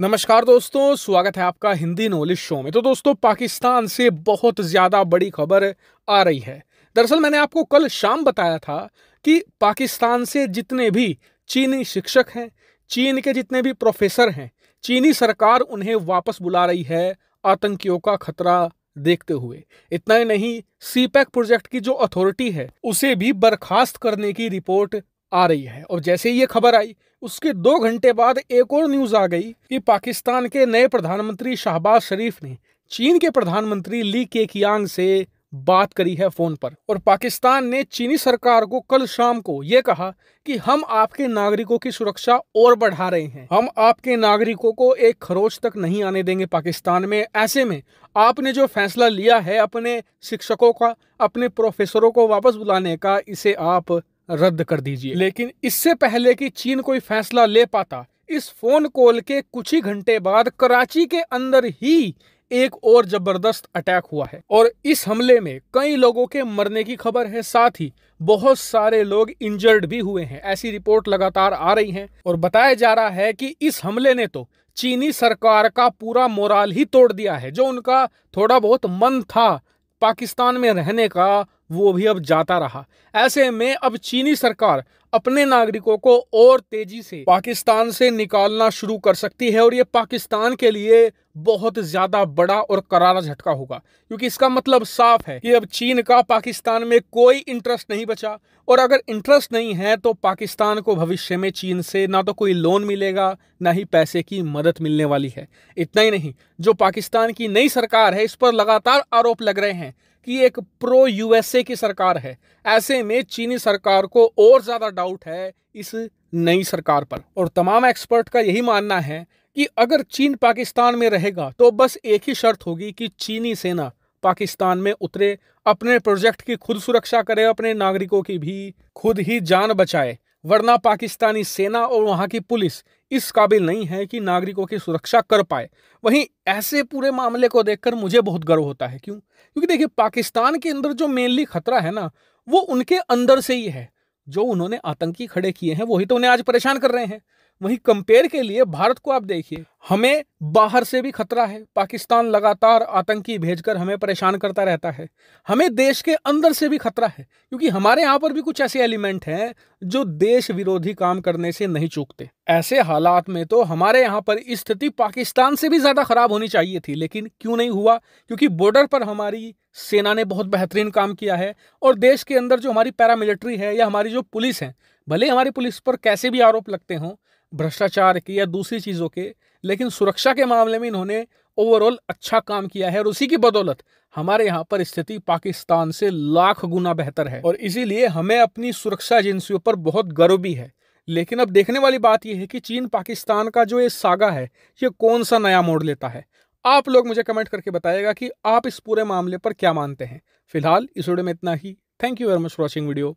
नमस्कार दोस्तों स्वागत है आपका हिंदी नॉलेज शो में तो दोस्तों पाकिस्तान से बहुत ज़्यादा बड़ी खबर आ रही है दरअसल मैंने आपको कल शाम बताया था कि पाकिस्तान से जितने भी चीनी शिक्षक हैं चीन के जितने भी प्रोफेसर हैं चीनी सरकार उन्हें वापस बुला रही है आतंकियों का खतरा देखते हुए इतना ही नहीं CPEC project e e e की जो अथॉरिटी है उसे भी बर्खास्त करने की रिपोर्ट आ रही है और जैसे ही ये खबर आई उसके दो घंटे बाद एक और न्यूज़ आ गई कि पाकिस्तान के नए प्रधानमंत्री शाहबाज शरीफ ने चीन के प्रधानमंत्री ली कियांग से बात करी है फ़ोन पर और पाकिस्तान ने चीनी सरकार को कल शाम को यह कहा कि हम आपके नागरिकों की सुरक्षा और बढ़ा रहे हैं हम आपके नागरिकों को एक खरोच तक नहीं आने देंगे पाकिस्तान में ऐसे में आपने जो फैसला लिया है अपने शिक्षकों का अपने प्रोफेसरों को वापस बुलाने का इसे आप रद्द कर दीजिए लेकिन इससे पहले कि चीन कोई फैसला ले पाता इस फोन कॉल के कुछ ही घंटे बाद कराची के अंदर ही एक और जबरदस्त अटैक हुआ है और इस हमले में कई लोगों के मरने की खबर है साथ ही बहुत सारे लोग इंजर्ड भी हुए हैं ऐसी रिपोर्ट लगातार आ रही हैं और बताया जा रहा है कि इस हमले ने तो चीनी सरकार का पूरा मोराल ही तोड़ दिया है जो उनका थोड़ा बहुत मन था पाकिस्तान में रहने का वो भी अब जाता रहा ऐसे में अब चीनी सरकार अपने नागरिकों को और तेजी से पाकिस्तान से निकालना शुरू कर सकती है और ये पाकिस्तान के लिए बहुत ज्यादा बड़ा और करारा झटका होगा क्योंकि इसका मतलब साफ है कि अब चीन का पाकिस्तान में कोई इंटरेस्ट नहीं बचा और अगर इंटरेस्ट नहीं है तो पाकिस्तान को भविष्य में चीन से ना तो कोई लोन मिलेगा ना ही पैसे की मदद मिलने वाली है इतना ही नहीं जो पाकिस्तान की नई सरकार है इस पर लगातार आरोप लग रहे हैं कि एक प्रो यूएसए की सरकार है ऐसे में चीनी सरकार को और ज़्यादा डाउट है इस नई सरकार पर और तमाम एक्सपर्ट का यही मानना है कि अगर चीन पाकिस्तान में रहेगा तो बस एक ही शर्त होगी कि चीनी सेना पाकिस्तान में उतरे अपने प्रोजेक्ट की खुद सुरक्षा करे अपने नागरिकों की भी खुद ही जान बचाए वरना पाकिस्तानी सेना और वहां की पुलिस इस काबिल नहीं है कि नागरिकों की सुरक्षा कर पाए वहीं ऐसे पूरे मामले को देखकर मुझे बहुत गर्व होता है क्यों क्योंकि देखिए पाकिस्तान के अंदर जो मेनली खतरा है ना वो उनके अंदर से ही है जो उन्होंने आतंकी खड़े किए हैं वही तो उन्हें आज परेशान कर रहे हैं वहीं कंपेयर के लिए भारत को आप देखिए हमें बाहर से भी खतरा है पाकिस्तान लगातार आतंकी भेजकर हमें परेशान करता रहता है हमें देश के अंदर से भी खतरा है क्योंकि हमारे यहाँ पर भी कुछ ऐसे एलिमेंट हैं जो देश विरोधी काम करने से नहीं चूकते ऐसे हालात में तो हमारे यहाँ पर स्थिति पाकिस्तान से भी ज़्यादा ख़राब होनी चाहिए थी लेकिन क्यों नहीं हुआ क्योंकि बॉर्डर पर हमारी सेना ने बहुत बेहतरीन काम किया है और देश के अंदर जो हमारी पैरामिलिट्री है या हमारी जो पुलिस है भले हमारी पुलिस पर कैसे भी आरोप लगते हों भ्रष्टाचार के या दूसरी चीज़ों के लेकिन सुरक्षा के मामले में इन्होंने ओवरऑल अच्छा काम किया है और उसी की बदौलत हमारे यहाँ पर स्थिति पाकिस्तान से लाख गुना बेहतर है और इसीलिए हमें अपनी सुरक्षा एजेंसियों पर बहुत गर्व भी है लेकिन अब देखने वाली बात यह है कि चीन पाकिस्तान का जो ये सागा है ये कौन सा नया मोड़ लेता है आप लोग मुझे कमेंट करके बताएगा कि आप इस पूरे मामले पर क्या मानते हैं फिलहाल इस वीडियो में इतना ही thank you very much for watching video